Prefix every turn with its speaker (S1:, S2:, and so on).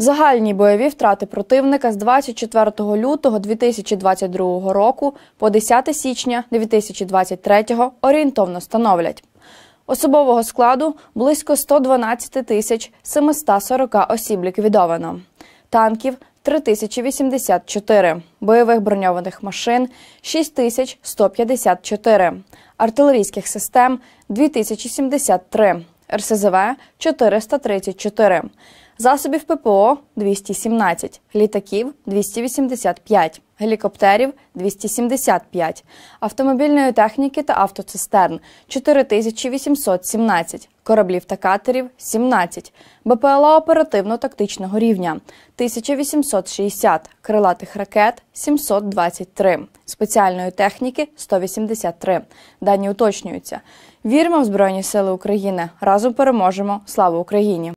S1: Загальні бойові втрати противника з 24 лютого 2022 року по 10 січня 2023 орієнтовно становлять. Особового складу близько 112 тисяч 740 осіб ліквідовано, танків 3084, бойових броньованих машин 6154, артилерійських систем 2073, РСЗВ 434 засобів ППО 217, літаків 285, гелікоптерів 275, автомобільної техніки та автоцистерн 4817, кораблів та катерів 17, БПЛА оперативно-тактичного рівня 1860, крилатих ракет 723, спеціальної техніки 183. Дані уточнюються. Віримо в Збройні Сили України. Разом переможемо. Слава Україні!